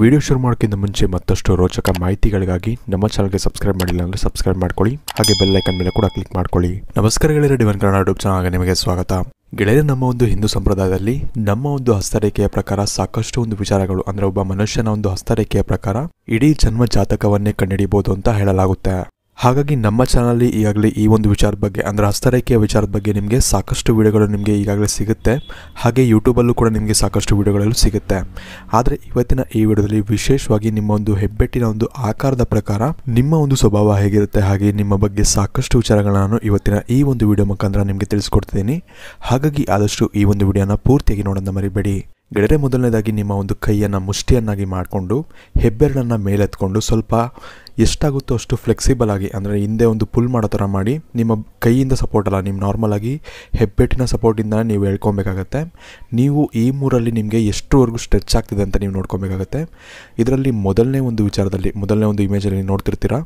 video ಶುರು ಮಾಡೋಕ್ಕಿಂತ ಮುಂಚೆ ಮತ್ತಷ್ಟು ರೋಚಕ ಮಾಹಿತಿಗಳಿಗಾಗಿ ನಮ್ಮ ಚಾನಲ್ಗೆ ಸಬ್ಸ್ಕ್ರೈಬ್ ಮಾಡಿಲ್ಲ ಅಂದರೆ ಸಬ್ಸ್ಕ್ರೈಬ್ ಮಾಡ್ಕೊಳ್ಳಿ ಹಾಗೆ ಬೆಲ್ಲೈಕನ್ ಮೇಲೆ ಕೂಡ ಕ್ಲಿಕ್ ಮಾಡ್ಕೊಳ್ಳಿ ನಮಸ್ಕಾರಗಳಿರೋ ಡಿವನ್ ಕನ್ನಡ ಯೂಟ್ಯೂಬ್ ಚಾನಲ್ಗೆ ನಿಮಗೆ ಸ್ವಾಗತ ಗೆಳೆಯರೆ ನಮ್ಮ ಒಂದು ಹಿಂದೂ ಸಂಪ್ರದಾಯದಲ್ಲಿ ನಮ್ಮ ಒಂದು ಹಸ್ತರೇಖೆಯ ಪ್ರಕಾರ ಸಾಕಷ್ಟು ಒಂದು ವಿಚಾರಗಳು ಅಂದರೆ ಒಬ್ಬ ಮನುಷ್ಯನ ಒಂದು ಹಸ್ತರೇಖೆಯ ಪ್ರಕಾರ ಇಡೀ ಜನ್ಮ ಜಾತಕವನ್ನೇ ಕಂಡುಹಿಡಿಯಬಹುದು ಅಂತ ಹೇಳಲಾಗುತ್ತೆ ಹಾಗಾಗಿ ನಮ್ಮ ಚಾನಲ್ಲಿ ಈಗಾಗಲೇ ಈ ಒಂದು ವಿಚಾರದ ಬಗ್ಗೆ ಅಂದರೆ ಹಸ್ತರೇಖೆಯ ವಿಚಾರದ ಬಗ್ಗೆ ನಿಮಗೆ ಸಾಕಷ್ಟು ವಿಡಿಯೋಗಳು ನಿಮಗೆ ಈಗಾಗಲೇ ಸಿಗುತ್ತೆ ಹಾಗೆ ಯೂಟ್ಯೂಬಲ್ಲೂ ಕೂಡ ನಿಮಗೆ ಸಾಕಷ್ಟು ವಿಡಿಯೋಗಳಲ್ಲೂ ಸಿಗುತ್ತೆ ಆದರೆ ಇವತ್ತಿನ ಈ ವಿಡಿಯೋದಲ್ಲಿ ವಿಶೇಷವಾಗಿ ನಿಮ್ಮ ಒಂದು ಹೆಬ್ಬೆಟ್ಟಿನ ಒಂದು ಆಕಾರದ ಪ್ರಕಾರ ನಿಮ್ಮ ಒಂದು ಸ್ವಭಾವ ಹೇಗಿರುತ್ತೆ ಹಾಗೆ ನಿಮ್ಮ ಬಗ್ಗೆ ಸಾಕಷ್ಟು ವಿಚಾರಗಳನ್ನು ಇವತ್ತಿನ ಈ ಒಂದು ವಿಡಿಯೋ ಮುಖಾಂತರ ನಿಮಗೆ ತಿಳಿಸ್ಕೊಡ್ತಿದ್ದೀನಿ ಹಾಗಾಗಿ ಆದಷ್ಟು ಈ ಒಂದು ವಿಡಿಯೋನ ಪೂರ್ತಿಯಾಗಿ ನೋಡೋಣ ಮರಿಬೇಡಿ ಗೆಳೆಯರೆ ಮೊದಲನೇದಾಗಿ ನಿಮ್ಮ ಒಂದು ಕೈಯನ್ನು ಮುಷ್ಟಿಯನ್ನಾಗಿ ಮಾಡಿಕೊಂಡು ಹೆಬ್ಬೆರಳನ್ನು ಮೇಲೆತ್ಕೊಂಡು ಸ್ವಲ್ಪ ಎಷ್ಟಾಗುತ್ತೋ ಅಷ್ಟು ಫ್ಲೆಕ್ಸಿಬಲ್ ಆಗಿ ಅಂದರೆ ಹಿಂದೆ ಒಂದು ಪುಲ್ ಮಾಡೋ ಥರ ಮಾಡಿ ನಿಮ್ಮ ಕೈಯಿಂದ ಸಪೋರ್ಟ್ ಅಲ್ಲ ನಿಮ್ಮ ನಾರ್ಮಲಾಗಿ ಹೆಬ್ಬೆಟ್ಟಿನ ಸಪೋರ್ಟಿಂದ ನೀವು ಹೇಳ್ಕೊಬೇಕಾಗತ್ತೆ ನೀವು ಈ ಮೂರಲ್ಲಿ ನಿಮಗೆ ಎಷ್ಟುವರೆಗೂ ಸ್ಟ್ರೆಚ್ ಆಗ್ತಿದೆ ಅಂತ ನೀವು ನೋಡ್ಕೊಬೇಕಾಗತ್ತೆ ಇದರಲ್ಲಿ ಮೊದಲನೇ ಒಂದು ವಿಚಾರದಲ್ಲಿ ಮೊದಲನೇ ಒಂದು ಇಮೇಜಲ್ಲಿ ನೋಡ್ತಿರ್ತೀರಾ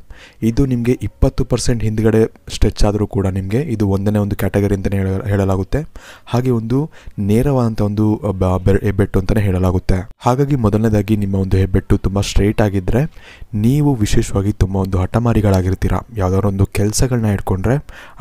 ಇದು ನಿಮಗೆ ಇಪ್ಪತ್ತು ಪರ್ಸೆಂಟ್ ಹಿಂದ್ಗಡೆ ಸ್ಟ್ರೆಚ್ ಆದರೂ ಕೂಡ ನಿಮಗೆ ಇದು ಒಂದನೇ ಒಂದು ಕ್ಯಾಟಗರಿ ಅಂತಲೇ ಹೇಳಲಾಗುತ್ತೆ ಹಾಗೆ ಒಂದು ನೇರವಾದಂಥ ಒಂದು ಹೆಬ್ಬೆಟ್ಟು ಅಂತಲೇ ಹೇಳಲಾಗುತ್ತೆ ಹಾಗಾಗಿ ಮೊದಲನೇದಾಗಿ ನಿಮ್ಮ ಒಂದು ಹೆಬ್ಬೆಟ್ಟು ತುಂಬ ಸ್ಟ್ರೈಟ್ ಆಗಿದ್ದರೆ ನೀವು ವಿಶೇಷ ಇವಾಗ ತುಂಬ ಒಂದು ಹಠಮಾರಿಗಳಾಗಿರ್ತೀರ ಯಾವುದಾದ್ರು ಒಂದು ಕೆಲಸಗಳನ್ನ ಇಟ್ಕೊಂಡ್ರೆ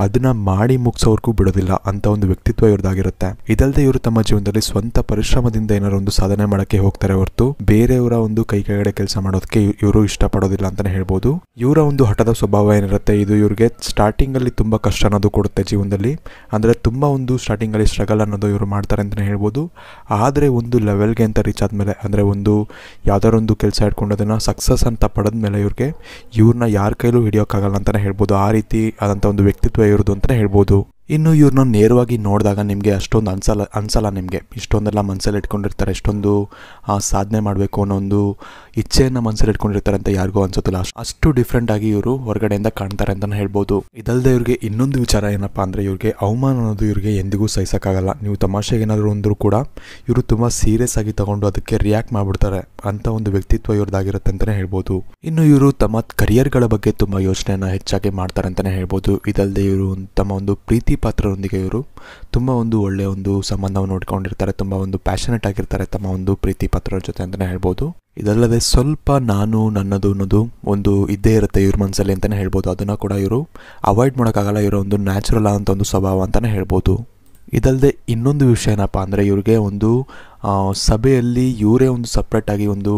ಅದನ್ನು ಮಾಡಿ ಮುಗಿಸೋರ್ಗೂ ಬಿಡೋದಿಲ್ಲ ಅಂತ ಒಂದು ವ್ಯಕ್ತಿತ್ವ ಇವ್ರದಾಗಿರುತ್ತೆ ಇದಲ್ಲದೆ ಇವರು ತಮ್ಮ ಜೀವನದಲ್ಲಿ ಸ್ವಂತ ಪರಿಶ್ರಮದಿಂದ ಏನಾದ್ರು ಒಂದು ಸಾಧನೆ ಮಾಡೋಕ್ಕೆ ಹೋಗ್ತಾರೆ ಹೊರತು ಬೇರೆಯವರ ಒಂದು ಕೈ ಕೈಗಡೆ ಕೆಲಸ ಮಾಡೋದಕ್ಕೆ ಇವರು ಇಷ್ಟಪಡೋದಿಲ್ಲ ಅಂತಲೇ ಹೇಳ್ಬೋದು ಇವರ ಒಂದು ಹಠದ ಸ್ವಭಾವ ಏನಿರುತ್ತೆ ಇದು ಇವ್ರಿಗೆ ಸ್ಟಾರ್ಟಿಂಗಲ್ಲಿ ತುಂಬ ಕಷ್ಟ ಅನ್ನೋದು ಕೊಡುತ್ತೆ ಜೀವನದಲ್ಲಿ ಅಂದರೆ ತುಂಬ ಒಂದು ಸ್ಟಾರ್ಟಿಂಗಲ್ಲಿ ಸ್ಟ್ರಗಲ್ ಅನ್ನೋದು ಇವರು ಮಾಡ್ತಾರೆ ಅಂತಲೇ ಹೇಳ್ಬೋದು ಆದರೆ ಒಂದು ಲೆವೆಲ್ಗೆ ಅಂತ ರೀಚ್ ಆದಮೇಲೆ ಅಂದರೆ ಒಂದು ಯಾವುದಾದ್ರು ಕೆಲಸ ಇಟ್ಕೊಂಡು ಅದನ್ನು ಸಕ್ಸಸ್ ಅಂತ ಪಡೆದ ಮೇಲೆ ಇವ್ರಿಗೆ ಇವ್ರನ್ನ ಯಾರ ಕೈಲೂ ಹಿಡಿಯೋಕ್ಕಾಗಲ್ಲ ಅಂತಲೇ ಹೇಳ್ಬೋದು ಆ ರೀತಿ ಆದಂಥ ಒಂದು ವ್ಯಕ್ತಿತ್ವ ಇರೋದು ಅಂತಲೇ ಹೇಳ್ಬೋದು ಇನ್ನು ಇವ್ರನ್ನ ನೇರವಾಗಿ ನೋಡಿದಾಗ ನಿಮಗೆ ಅಷ್ಟೊಂದು ಅನ್ಸಲ್ಲ ಅನ್ಸಲ್ಲ ನಿಮಗೆ ಇಷ್ಟೊಂದೆಲ್ಲ ಮನಸ್ಸಲ್ಲಿ ಇಟ್ಕೊಂಡಿರ್ತಾರೆ ಇಷ್ಟೊಂದು ಸಾಧನೆ ಮಾಡಬೇಕು ಅನ್ನೋ ಒಂದು ಇಚ್ಛೆಯನ್ನು ಮನಸ್ಸಲ್ಲಿ ಇಟ್ಕೊಂಡಿರ್ತಾರೆ ಅಂತ ಯಾರಿಗೂ ಅನ್ಸೋದಿಲ್ಲ ಅಷ್ಟು ಡಿಫ್ರೆಂಟ್ ಆಗಿ ಇವರು ಹೊರಗಡೆಯಿಂದ ಕಾಣ್ತಾರೆ ಅಂತಲೇ ಹೇಳ್ಬೋದು ಇದಲ್ಲದೆ ಇವ್ರಿಗೆ ಇನ್ನೊಂದು ವಿಚಾರ ಏನಪ್ಪಾ ಅಂದರೆ ಇವ್ರಿಗೆ ಅವಮಾನ ಅನ್ನೋದು ಇವ್ರಿಗೆ ಎಂದಿಗೂ ಸಹಿಸೋಕ್ಕಾಗಲ್ಲ ನೀವು ತಮಾಷೆಗೆ ಏನಾದರೂ ಅಂದರೂ ಕೂಡ ಇವರು ತುಂಬ ಸೀರಿಯಸ್ ಆಗಿ ತಗೊಂಡು ಅದಕ್ಕೆ ರಿಯಾಕ್ಟ್ ಮಾಡಿಬಿಡ್ತಾರೆ ಅಂತ ಒಂದು ವ್ಯಕ್ತಿತ್ವ ಇವ್ರದ್ದಾಗಿರುತ್ತೆ ಅಂತಲೇ ಹೇಳ್ಬೋದು ಇನ್ನು ಇವರು ತಮ್ಮ ಕರಿಯರ್ಗಳ ಬಗ್ಗೆ ತುಂಬ ಯೋಚನೆಯನ್ನು ಹೆಚ್ಚಾಗಿ ಮಾಡ್ತಾರೆ ಅಂತಲೇ ಹೇಳ್ಬೋದು ಇದಲ್ಲದೆ ಇವರು ತಮ್ಮ ಒಂದು ಪ್ರೀತಿ ಪಾತ್ರದೊಂದಿಗೆ ಇವರು ತುಂಬ ಒಂದು ಒಳ್ಳೆಯ ಒಂದು ಸಂಬಂಧವನ್ನು ನೋಡ್ಕೊಂಡಿರ್ತಾರೆ ತುಂಬ ಒಂದು ಪ್ಯಾಷನೆಟ್ ಆಗಿರ್ತಾರೆ ತಮ್ಮ ಒಂದು ಪ್ರೀತಿ ಪಾತ್ರರ ಜೊತೆ ಅಂತಲೇ ಹೇಳ್ಬೋದು ಇದಲ್ಲದೆ ಸ್ವಲ್ಪ ನಾನು ನನ್ನದು ಅನ್ನೋದು ಒಂದು ಇದ್ದೇ ಇರುತ್ತೆ ಇವ್ರ ಮನಸ್ಸಲ್ಲಿ ಅಂತಲೇ ಹೇಳ್ಬೋದು ಅದನ್ನು ಕೂಡ ಇವರು ಅವಾಯ್ಡ್ ಮಾಡೋಕ್ಕಾಗಲ್ಲ ಇವರ ಒಂದು ನ್ಯಾಚುರಲ್ ಆದಂಥ ಒಂದು ಸ್ವಭಾವ ಅಂತಲೇ ಹೇಳ್ಬೋದು ಇದಲ್ಲದೆ ಇನ್ನೊಂದು ವಿಷಯ ಏನಪ್ಪ ಅಂದರೆ ಇವ್ರಿಗೆ ಒಂದು ಸಭೆಯಲ್ಲಿ ಇವರೇ ಒಂದು ಸಪ್ರೇಟಾಗಿ ಒಂದು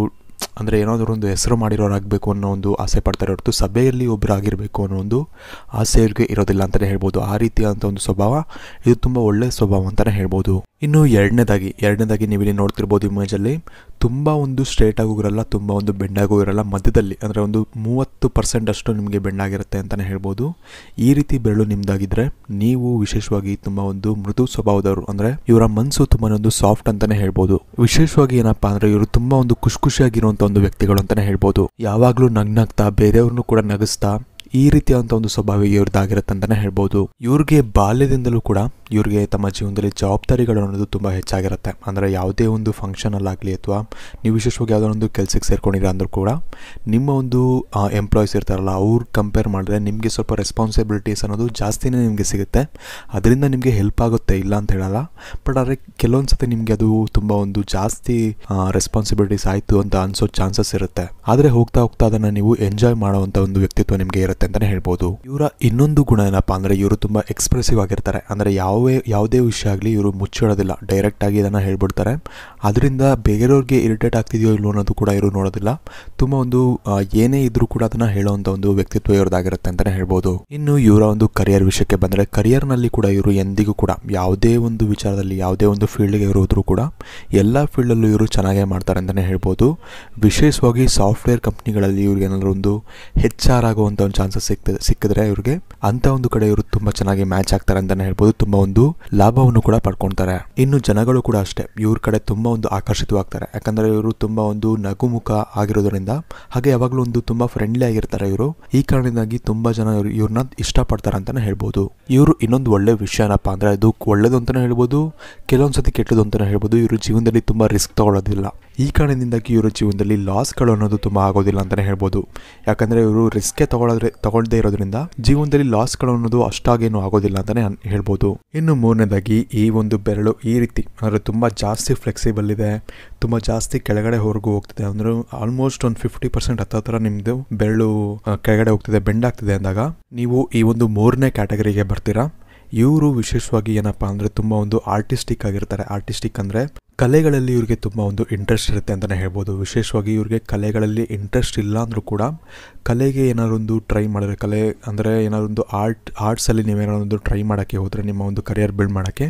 ಅಂದರೆ ಏನಾದರೂ ಒಂದು ಹೆಸರು ಮಾಡಿರೋರಾಗಬೇಕು ಅನ್ನೋ ಒಂದು ಆಸೆ ಪಡ್ತಾರೆ ಹೊರತು ಸಭೆಯಲ್ಲಿ ಒಬ್ಬರಾಗಿರಬೇಕು ಅನ್ನೋ ಒಂದು ಆಸೆ ಇರೋದಿಲ್ಲ ಅಂತಲೇ ಹೇಳ್ಬೋದು ಆ ರೀತಿಯಾದಂಥ ಒಂದು ಸ್ವಭಾವ ಇದು ತುಂಬ ಒಳ್ಳೆಯ ಸ್ವಭಾವ ಅಂತಲೇ ಹೇಳ್ಬೋದು ಇನ್ನು ಎರಡನೇದಾಗಿ ಎರಡನೇದಾಗಿ ನೀವಿಲ್ಲಿ ನೋಡ್ತಿರ್ಬೋದು ಇಮೇಜಲ್ಲಿ ತುಂಬ ಒಂದು ಸ್ಟ್ರೇಟಾಗೂ ಇರಲ್ಲ ತುಂಬ ಒಂದು ಬೆಂಡಾಗೂ ಇರಲ್ಲ ಮಧ್ಯದಲ್ಲಿ ಅಂದರೆ ಒಂದು ಮೂವತ್ತು ಪರ್ಸೆಂಟ್ ಅಷ್ಟು ನಿಮಗೆ ಬೆಂಡಾಗಿರುತ್ತೆ ಅಂತಲೇ ಹೇಳ್ಬೋದು ಈ ರೀತಿ ಬೆರಳು ನಿಮ್ಮದಾಗಿದ್ದರೆ ನೀವು ವಿಶೇಷವಾಗಿ ತುಂಬ ಒಂದು ಮೃದು ಸ್ವಭಾವದವರು ಅಂದರೆ ಇವರ ಮನಸ್ಸು ತುಂಬಾ ಒಂದು ಸಾಫ್ಟ್ ಅಂತಲೇ ಹೇಳ್ಬೋದು ವಿಶೇಷವಾಗಿ ಏನಪ್ಪ ಅಂದರೆ ಇವರು ತುಂಬ ಒಂದು ಖುಷಿ ಖುಷಿಯಾಗಿರುವಂಥ ಒಂದು ವ್ಯಕ್ತಿಗಳು ಅಂತಲೇ ಹೇಳ್ಬೋದು ಯಾವಾಗಲೂ ನಗ್ನಾಗ್ತಾ ಬೇರೆಯವ್ರನ್ನೂ ಕೂಡ ನಗಿಸ್ತಾ ಈ ರೀತಿಯಾದಂಥ ಒಂದು ಸ್ವಭಾವ ಇವ್ರದ್ದಾಗಿರುತ್ತೆ ಅಂತಾನೆ ಹೇಳ್ಬೋದು ಇವ್ರಿಗೆ ಬಾಲ್ಯದಿಂದಲೂ ಕೂಡ ಇವ್ರಿಗೆ ತಮ್ಮ ಜೀವನದಲ್ಲಿ ಜವಾಬ್ದಾರಿಗಳು ಅನ್ನೋದು ತುಂಬ ಹೆಚ್ಚಾಗಿರುತ್ತೆ ಅಂದರೆ ಯಾವುದೇ ಒಂದು ಫಂಕ್ಷನಲ್ಲಾಗಲಿ ಅಥವಾ ನೀವು ವಿಶೇಷವಾಗಿ ಯಾವುದೋ ಒಂದು ಕೆಲಸಕ್ಕೆ ಸೇರ್ಕೊಂಡಿರ ಅಂದರೂ ಕೂಡ ನಿಮ್ಮ ಒಂದು ಎಂಪ್ಲಾಯೀಸ್ ಇರ್ತಾರಲ್ಲ ಅವ್ರು ಕಂಪೇರ್ ಮಾಡಿದ್ರೆ ನಿಮಗೆ ಸ್ವಲ್ಪ ರೆಸ್ಪಾನ್ಸಿಬಿಲಿಟೀಸ್ ಅನ್ನೋದು ಜಾಸ್ತಿನೇ ನಿಮಗೆ ಸಿಗುತ್ತೆ ಅದರಿಂದ ನಿಮಗೆ ಹೆಲ್ಪ್ ಆಗುತ್ತೆ ಇಲ್ಲ ಅಂತ ಹೇಳಲ್ಲ ಬಟ್ ಆದರೆ ಕೆಲವೊಂದು ನಿಮಗೆ ಅದು ತುಂಬ ಒಂದು ಜಾಸ್ತಿ ರೆಸ್ಪಾನ್ಸಿಬಿಲಿಟೀಸ್ ಆಯಿತು ಅಂತ ಅನ್ಸೋ ಚಾನ್ಸಸ್ ಇರುತ್ತೆ ಆದರೆ ಹೋಗ್ತಾ ಹೋಗ್ತಾ ಅದನ್ನು ನೀವು ಎಂಜಾಯ್ ಮಾಡುವಂಥ ಒಂದು ವ್ಯಕ್ತಿತ್ವ ನಿಮಗೆ ಇರುತ್ತೆ ಅಂತಾನೆ ಅಂತಲೇ ಹೇಳ್ಬೋದು ಇವರ ಇನ್ನೊಂದು ಗುಣ ಏನಪ್ಪ ಅಂದ್ರೆ ಇವರು ತುಂಬಾ ಎಕ್ಸ್ಪ್ರೆಸಿವ್ ಆಗಿರ್ತಾರೆ ಅಂದ್ರೆ ಯಾವೇ ಯಾವುದೇ ವಿಷಯ ಆಗಲಿ ಇವರು ಮುಚ್ಚಿಡೋದಿಲ್ಲ ಡೈರೆಕ್ಟ್ ಆಗಿ ಇದನ್ನ ಹೇಳ್ಬಿಡ್ತಾರೆ ಅದರಿಂದ ಬೇರೆಯವ್ರಿಗೆ ಇರಿಟೇಟ್ ಆಗ್ತಿದೆಯೋ ಇಲ್ಲೋ ಅನ್ನೋದು ಕೂಡ ಇವರು ನೋಡೋದಿಲ್ಲ ತುಂಬಾ ಒಂದು ಏನೇ ಇದ್ರೂ ಕೂಡ ಅದನ್ನು ಹೇಳೋವಂಥ ಒಂದು ವ್ಯಕ್ತಿತ್ವ ಇವ್ರದ್ದಾಗಿರುತ್ತೆ ಅಂತಾನೆ ಹೇಳ್ಬೋದು ಇನ್ನು ಇವರ ಒಂದು ಕರಿಯರ್ ವಿಷಯಕ್ಕೆ ಬಂದರೆ ನಲ್ಲಿ ಕೂಡ ಇವರು ಎಂದಿಗೂ ಕೂಡ ಯಾವುದೇ ಒಂದು ವಿಚಾರದಲ್ಲಿ ಯಾವುದೇ ಒಂದು ಫೀಲ್ಡ್ ಇವರು ಕೂಡ ಎಲ್ಲ ಫೀಲ್ಡಲ್ಲೂ ಇವರು ಚೆನ್ನಾಗೇ ಮಾಡ್ತಾರೆ ಅಂತಾನೆ ಹೇಳ್ಬೋದು ವಿಶೇಷವಾಗಿ ಸಾಫ್ಟ್ವೇರ್ ಕಂಪ್ನಿಗಳಲ್ಲಿ ಇವ್ರಿಗೆ ಏನಾದರೂ ಒಂದು ಹೆಚ್ಚಾರ ಆಗುವಂತ ಒಂದು ಚಾನ್ಸ್ ಚಾನ್ಸಸ್ ಸಿಕ್ತದೆ ಸಿಕ್ಕಿದ್ರೆ ಇವ್ರಿಗೆ ಅಂತ ಒಂದು ಕಡೆ ಇವರು ತುಂಬಾ ಚೆನ್ನಾಗಿ ಮ್ಯಾಚ್ ಆಗ್ತಾರೆ ಅಂತಾನೆ ಹೇಳ್ಬೋದು ತುಂಬಾ ಒಂದು ಲಾಭವನ್ನು ಕೂಡ ಪಡ್ಕೊಂತಾರೆ ಇನ್ನು ಜನಗಳು ಕೂಡ ಅಷ್ಟೇ ಇವ್ರ ಕಡೆ ತುಂಬಾ ಒಂದು ಆಕರ್ಷಿತವಾಗ್ತಾರೆ ಯಾಕಂದ್ರೆ ಇವರು ತುಂಬಾ ಒಂದು ನಗುಮುಖ ಆಗಿರೋದ್ರಿಂದ ಹಾಗೆ ಯಾವಾಗಲೂ ಒಂದು ತುಂಬಾ ಫ್ರೆಂಡ್ಲಿ ಆಗಿರ್ತಾರೆ ಇವರು ಈ ಕಾರಣದಿಂದಾಗಿ ತುಂಬಾ ಜನ ಇವ್ರನ್ನ ಇಷ್ಟಪಡ್ತಾರೆ ಅಂತಾನೆ ಹೇಳ್ಬೋದು ಇವರು ಇನ್ನೊಂದು ಒಳ್ಳೆ ವಿಷಯ ಏನಪ್ಪ ಅಂದ್ರೆ ಅದು ಒಳ್ಳೇದು ಅಂತಾನೆ ಹೇಳ್ಬೋದು ಕೆಲವೊಂದ್ಸತಿ ಕೆಟ್ಟದ್ದು ಅಂತಾನೆ ಹೇಳ್ಬೋದು ಇವರು ಜೀವನದಲ್ಲಿ ತುಂಬಾ ರಿಸ್ಕ್ ತಗೊಳ್ಳೋದಿಲ್ಲ ಈ ಕಾರಣದಿಂದಾಗಿ ಇವರ ಜೀವನದಲ್ಲಿ ಲಾಸ್ಗಳು ಅನ್ನೋದು ತುಂಬ ಆಗೋದಿಲ್ಲ ಅಂತಲೇ ಹೇಳ್ಬೋದು ಯಾಕಂದರೆ ಇವರು ರಿಸ್ಕೆ ತಗೊಳ್ಳೋದ್ರೆ ತಗೊಳ್ಳದೇ ಇರೋದ್ರಿಂದ ಜೀವನದಲ್ಲಿ ಲಾಸ್ಗಳು ಅನ್ನೋದು ಅಷ್ಟಾಗೇನು ಆಗೋದಿಲ್ಲ ಅಂತಲೇ ಹೇಳ್ಬೋದು ಇನ್ನು ಮೂರನೇದಾಗಿ ಈ ಒಂದು ಬೆರಳು ಈ ರೀತಿ ಅಂದರೆ ತುಂಬ ಜಾಸ್ತಿ ಫ್ಲೆಕ್ಸಿಬಲ್ ಇದೆ ತುಂಬ ಜಾಸ್ತಿ ಕೆಳಗಡೆ ಹೊರಗೂ ಹೋಗ್ತಿದೆ ಅಂದರೆ ಆಲ್ಮೋಸ್ಟ್ ಒಂದು ಫಿಫ್ಟಿ ಪರ್ಸೆಂಟ್ ಹತ್ತೋ ಥರ ನಿಮ್ಮದು ಬೆರಳು ಕೆಳಗಡೆ ಹೋಗ್ತಿದೆ ಆಗ್ತಿದೆ ಅಂದಾಗ ನೀವು ಈ ಒಂದು ಮೂರನೇ ಕ್ಯಾಟಗರಿಗೆ ಬರ್ತೀರಾ ಇವರು ವಿಶೇಷವಾಗಿ ಏನಪ್ಪಾ ಅಂದರೆ ತುಂಬ ಒಂದು ಆರ್ಟಿಸ್ಟಿಕ್ ಆಗಿರ್ತಾರೆ ಆರ್ಟಿಸ್ಟಿಕ್ ಅಂದರೆ ಕಲೆಗಳಲ್ಲಿ ಇವರಿಗೆ ತುಂಬ ಒಂದು ಇಂಟ್ರೆಸ್ಟ್ ಇರುತ್ತೆ ಅಂತಲೇ ಹೇಳ್ಬೋದು ವಿಶೇಷವಾಗಿ ಇವರಿಗೆ ಕಲೆಗಳಲ್ಲಿ ಇಂಟ್ರೆಸ್ಟ್ ಇಲ್ಲ ಅಂದರೂ ಕೂಡ ಕಲೆಗೆ ಒಂದು ಟ್ರೈ ಮಾಡಿದ್ರೆ ಕಲೆ ಅಂದರೆ ಒಂದು ಆರ್ಟ್ ಆರ್ಟ್ಸಲ್ಲಿ ಒಂದು ಟ್ರೈ ಮಾಡೋಕ್ಕೆ ಹೋದರೆ ನಿಮ್ಮ ಒಂದು ಕರಿಯರ್ ಬಿಲ್ಡ್ ಮಾಡೋಕ್ಕೆ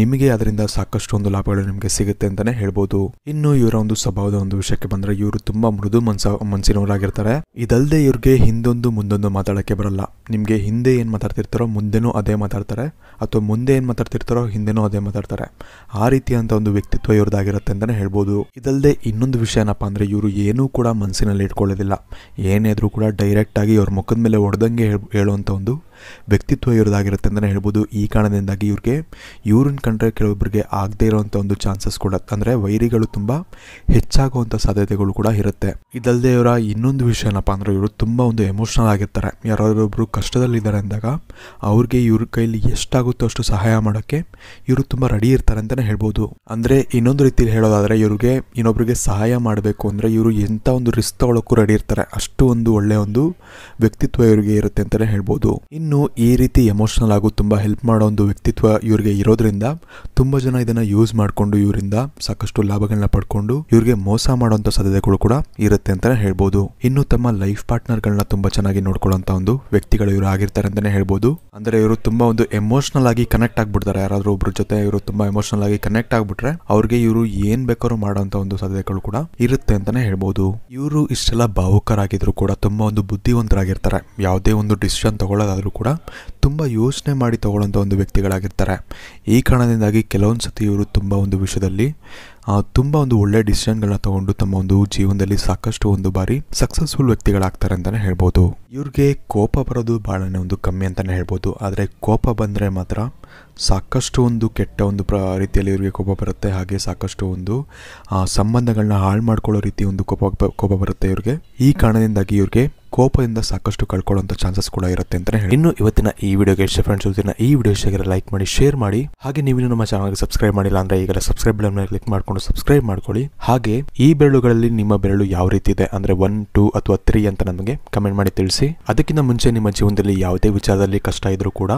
ನಿಮಗೆ ಅದರಿಂದ ಸಾಕಷ್ಟು ಒಂದು ಲಾಭಗಳು ನಿಮಗೆ ಸಿಗುತ್ತೆ ಅಂತಲೇ ಹೇಳ್ಬೋದು ಇನ್ನು ಇವರ ಒಂದು ಸ್ವಭಾವದ ಒಂದು ವಿಷಯಕ್ಕೆ ಬಂದರೆ ಇವರು ತುಂಬ ಮೃದು ಮನ್ಸ ಮನಸ್ಸಿನವರಾಗಿರ್ತಾರೆ ಇದಲ್ಲದೆ ಇವ್ರಿಗೆ ಹಿಂದೊಂದು ಮುಂದೊಂದು ಮಾತಾಡೋಕ್ಕೆ ಬರಲ್ಲ ನಿಮಗೆ ಹಿಂದೆ ಏನು ಮಾತಾಡ್ತಿರ್ತಾರೋ ಮುಂದೆನೂ ಅದೇ ಮಾತಾಡ್ತಾರೆ ಅಥವಾ ಮುಂದೆ ಏನು ಮಾತಾಡ್ತಿರ್ತಾರೋ ಹಿಂದೆನೂ ಅದೇ ಮಾತಾಡ್ತಾರೆ ಆ ರೀತಿಯಂಥ ಒಂದು ವ್ಯಕ್ತಿ ವ್ಯಕ್ತಿತ್ವ ಇವ್ರದ್ದಾಗಿರುತ್ತೆ ಅಂತಾನೆ ಹೇಳ್ಬೋದು ಇದಲ್ಲದೆ ಇನ್ನೊಂದು ವಿಷಯ ಏನಪ್ಪ ಅಂದ್ರೆ ಇವರು ಏನೂ ಕೂಡ ಮನಸ್ಸಿನಲ್ಲಿ ಇಟ್ಕೊಳ್ಳೋದಿಲ್ಲ ಏನೇದ್ರೂ ಕೂಡ ಡೈರೆಕ್ಟ್ ಆಗಿ ಅವ್ರ ಮುಖದ ಮೇಲೆ ಹೊಡೆದಂಗೆ ಹೇಳುವಂಥ ಒಂದು ವ್ಯಕ್ತಿತ್ವ ಇರೋದಾಗಿರುತ್ತೆ ಅಂತಲೇ ಹೇಳ್ಬೋದು ಈ ಕಾರಣದಿಂದಾಗಿ ಇವ್ರಿಗೆ ಇವ್ರನ್ನ ಕಂಡ್ರೆ ಕೆಲವೊಬ್ಬರಿಗೆ ಆಗದೇ ಇರೋವಂಥ ಒಂದು ಚಾನ್ಸಸ್ ಕೂಡ ಅಂದರೆ ವೈರಿಗಳು ತುಂಬ ಹೆಚ್ಚಾಗುವಂಥ ಸಾಧ್ಯತೆಗಳು ಕೂಡ ಇರುತ್ತೆ ಇದಲ್ಲದೆ ಇವರ ಇನ್ನೊಂದು ವಿಷಯ ಏನಪ್ಪ ಅಂದರೆ ಇವರು ತುಂಬ ಒಂದು ಎಮೋಷ್ನಲ್ ಆಗಿರ್ತಾರೆ ಯಾರೊಬ್ಬರು ಕಷ್ಟದಲ್ಲಿದ್ದಾರೆ ಅಂದಾಗ ಅವ್ರಿಗೆ ಇವ್ರ ಕೈಲಿ ಎಷ್ಟಾಗುತ್ತೋ ಅಷ್ಟು ಸಹಾಯ ಮಾಡೋಕ್ಕೆ ಇವರು ತುಂಬ ರೆಡಿ ಇರ್ತಾರೆ ಅಂತಲೇ ಹೇಳ್ಬೋದು ಅಂದರೆ ಇನ್ನೊಂದು ರೀತಿಯಲ್ಲಿ ಹೇಳೋದಾದರೆ ಇವ್ರಿಗೆ ಇನ್ನೊಬ್ಬರಿಗೆ ಸಹಾಯ ಮಾಡಬೇಕು ಅಂದರೆ ಇವರು ಎಂಥ ಒಂದು ರಿಸ್ಕ್ ತೊಗೊಳಕ್ಕೂ ರೆಡಿ ಇರ್ತಾರೆ ಅಷ್ಟು ಒಂದು ಒಳ್ಳೆಯ ಒಂದು ವ್ಯಕ್ತಿತ್ವ ಇವರಿಗೆ ಇರುತ್ತೆ ಅಂತಲೇ ಹೇಳ್ಬೋದು ಇನ್ನು ಇನ್ನು ಈ ರೀತಿ ಎಮೋಷ್ನಲ್ ಆಗೋ ತುಂಬ ಹೆಲ್ಪ್ ಮಾಡೋ ಒಂದು ವ್ಯಕ್ತಿತ್ವ ಇವರಿಗೆ ಇರೋದ್ರಿಂದ ತುಂಬ ಜನ ಇದನ್ನ ಯೂಸ್ ಮಾಡಿಕೊಂಡು ಇವರಿಂದ ಸಾಕಷ್ಟು ಲಾಭಗಳನ್ನ ಪಡ್ಕೊಂಡು ಇವರಿಗೆ ಮೋಸ ಮಾಡುವಂಥ ಸಾಧ್ಯತೆಗಳು ಕೂಡ ಇರುತ್ತೆ ಅಂತಲೇ ಹೇಳ್ಬೋದು ಇನ್ನು ತಮ್ಮ ಲೈಫ್ ಪಾರ್ಟ್ನರ್ಗಳನ್ನ ತುಂಬ ಚೆನ್ನಾಗಿ ನೋಡ್ಕೊಳ್ಳೋಂಥ ಒಂದು ವ್ಯಕ್ತಿಗಳು ಇವರು ಆಗಿರ್ತಾರೆ ಅಂತಲೇ ಹೇಳ್ಬೋದು ಅಂದರೆ ಇವರು ತುಂಬ ಒಂದು ಎಮೋಷ್ನಲ್ ಆಗಿ ಕನೆಕ್ಟ್ ಆಗಿಬಿಡ್ತಾರೆ ಯಾರಾದರೂ ಒಬ್ಬರ ಜೊತೆ ಇವರು ತುಂಬ ಎಮೋಷ್ನಲ್ ಆಗಿ ಕನೆಕ್ಟ್ ಆಗಿಬಿಟ್ರೆ ಅವ್ರಿಗೆ ಇವರು ಏನು ಬೇಕಾದ್ರೂ ಮಾಡೋಂಥ ಒಂದು ಸಾಧ್ಯತೆಗಳು ಕೂಡ ಇರುತ್ತೆ ಅಂತಲೇ ಹೇಳ್ಬೋದು ಇವರು ಇಷ್ಟೆಲ್ಲ ಭಾವುಕರಾಗಿದ್ರು ಕೂಡ ತುಂಬ ಒಂದು ಬುದ್ಧಿವಂತರಾಗಿರ್ತಾರೆ ಯಾವುದೇ ಒಂದು ಡಿಸಿಷನ್ ತಗೊಳ್ಳೋದಾದ್ರೂ ಕೂಡ ತುಂಬ ಯೋಚನೆ ಮಾಡಿ ತಗೊಳ್ಳೋಂಥ ಒಂದು ವ್ಯಕ್ತಿಗಳಾಗಿರ್ತಾರೆ ಈ ಕಾರಣದಿಂದಾಗಿ ಕೆಲವೊಂದು ಸತಿ ಇವರು ತುಂಬ ಒಂದು ವಿಷಯದಲ್ಲಿ ತುಂಬ ಒಂದು ಒಳ್ಳೆಯ ಡಿಸಿಷನ್ಗಳನ್ನ ತಗೊಂಡು ತಮ್ಮ ಒಂದು ಜೀವನದಲ್ಲಿ ಸಾಕಷ್ಟು ಒಂದು ಬಾರಿ ಸಕ್ಸಸ್ಫುಲ್ ವ್ಯಕ್ತಿಗಳಾಗ್ತಾರೆ ಅಂತಲೇ ಹೇಳ್ಬೋದು ಇವ್ರಿಗೆ ಕೋಪ ಬರೋದು ಭಾಳನೇ ಒಂದು ಕಮ್ಮಿ ಅಂತಲೇ ಹೇಳ್ಬೋದು ಆದರೆ ಕೋಪ ಬಂದರೆ ಮಾತ್ರ ಸಾಕಷ್ಟು ಒಂದು ಕೆಟ್ಟ ಒಂದು ಪ್ರ ರೀತಿಯಲ್ಲಿ ಇವರಿಗೆ ಕೋಪ ಬರುತ್ತೆ ಹಾಗೆ ಸಾಕಷ್ಟು ಒಂದು ಸಂಬಂಧಗಳನ್ನ ಹಾಳು ಮಾಡ್ಕೊಳ್ಳೋ ರೀತಿ ಒಂದು ಕೋಪ ಕೋಪ ಬರುತ್ತೆ ಇವ್ರಿಗೆ ಈ ಕಾರಣದಿಂದಾಗಿ ಇವ್ರಿಗೆ ಕೋಪದಿಂದ ಸಾಕಷ್ಟು ಕಳ್ಕೊಳ್ಳುವಂತ ಚಾನ್ಸಸ್ ಕೂಡ ಇರುತ್ತೆ ಅಂತ ಹೇಳಿ ಇನ್ನು ಇವತ್ತಿನ ಈ ವಿಡಿಯೋಗೆ ಇಷ್ಟ ಫ್ರೆಂಡ್ಸ್ ಇವತ್ತಿನ ಈ ವಿಡಿಯೋ ಇಷ್ಟ ಲೈಕ್ ಮಾಡಿ ಶೇರ್ ಮಾಡಿ ಹಾಗೆ ನೀವು ನಮ್ಮ ಚಾನಲ್ಗೆ ಸಬ್ಸ್ಕ್ರೈಬ್ ಮಾಡಿಲ್ಲ ಅಂದ್ರೆ ಈಗ ಸಬ್ಸ್ಕ್ರೈಬ್ ಮೇಲೆ ಕ್ಲಿಕ್ ಮಾಡ್ಕೊಂಡು ಸಬ್ಸ್ಕ್ರೈಬ್ ಮಾಡ್ಕೊಳ್ಳಿ ಹಾಗೆ ಈ ಬೆರಳುಗಳಲ್ಲಿ ನಿಮ್ಮ ಬೆರಳು ಯಾವ ರೀತಿ ಇದೆ ಅಂದರೆ ಒನ್ ಟೂ ಅಥವಾ ತ್ರೀ ಅಂತ ನಮಗೆ ಕಮೆಂಟ್ ಮಾಡಿ ತಿಳಿಸಿ ಅದಕ್ಕಿಂತ ಮುಂಚೆ ನಿಮ್ಮ ಜೀವನದಲ್ಲಿ ಯಾವುದೇ ವಿಚಾರದಲ್ಲಿ ಕಷ್ಟ ಇದ್ರೂ ಕೂಡ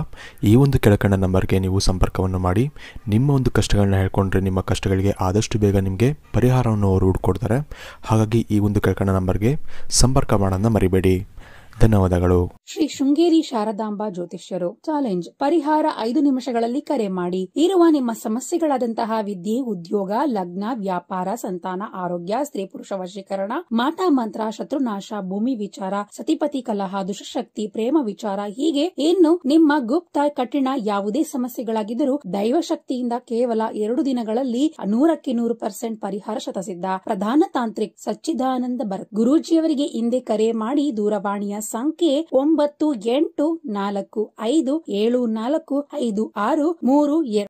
ಈ ಒಂದು ಕೆಳಕಂಡ ನಂಬರ್ಗೆ ನೀವು ಸಂಪರ್ಕವನ್ನು ಮಾಡಿ ನಿಮ್ಮ ಒಂದು ಕಷ್ಟಗಳನ್ನ ಹೇಳ್ಕೊಂಡ್ರೆ ನಿಮ್ಮ ಕಷ್ಟಗಳಿಗೆ ಆದಷ್ಟು ಬೇಗ ನಿಮಗೆ ಪರಿಹಾರವನ್ನು ಅವರು ಹುಡ್ಕೊಡ್ತಾರೆ ಹಾಗಾಗಿ ಈ ಒಂದು ಕೆಳಕಂಡ ನಂಬರ್ಗೆ ಸಂಪರ್ಕ ಮಾಡೋದನ್ನ ಮರಿಬೇಡಿ comedy ಧನ್ಯವಾದಗಳು ಶ್ರೀ ಶೃಂಗೇರಿ ಶಾರದಾಂಬಾ ಜ್ಯೋತಿಷ್ಯರು ಚಾಲೆಂಜ್ ಪರಿಹಾರ ಐದು ನಿಮಿಷಗಳಲ್ಲಿ ಕರೆ ಮಾಡಿ ಇರುವ ನಿಮ್ಮ ಸಮಸ್ಯೆಗಳಾದಂತಹ ವಿದ್ಯೆ ಉದ್ಯೋಗ ಲಗ್ನ ವ್ಯಾಪಾರ ಸಂತಾನ ಆರೋಗ್ಯ ಸ್ತ್ರೀ ಪುರುಷ ವಶೀಕರಣ ಮಾಟ ಮಂತ್ರ ಶತ್ರುನಾಶ ಭೂಮಿ ವಿಚಾರ ಸತಿಪತಿ ಕಲಹ ದುಷ್ಟಶಕ್ತಿ ಪ್ರೇಮ ವಿಚಾರ ಹೀಗೆ ಇನ್ನು ನಿಮ್ಮ ಗುಪ್ತ ಕಠಿಣ ಯಾವುದೇ ಸಮಸ್ಯೆಗಳಾಗಿದ್ದರೂ ದೈವಶಕ್ತಿಯಿಂದ ಕೇವಲ ಎರಡು ದಿನಗಳಲ್ಲಿ ನೂರಕ್ಕೆ ನೂರು ಪರ್ಸೆಂಟ್ ಪರಿಹಾರ ಶತಸಿದ್ದ ಪ್ರಧಾನ ತಾಂತ್ರಿಕ್ ಸಚ್ಚಿದಾನಂದ ಬರ್ ಗುರೂಜಿಯವರಿಗೆ ಹಿಂದೆ ಕರೆ ಮಾಡಿ ದೂರವಾಣಿಯ ಸಂಖ್ಯೆ ಒಂಬತ್ತು ಎಂಟು ನಾಲ್ಕು ಐದು ಏಳು ನಾಲ್ಕು ಐದು ಆರು ಮೂರು ಎರಡು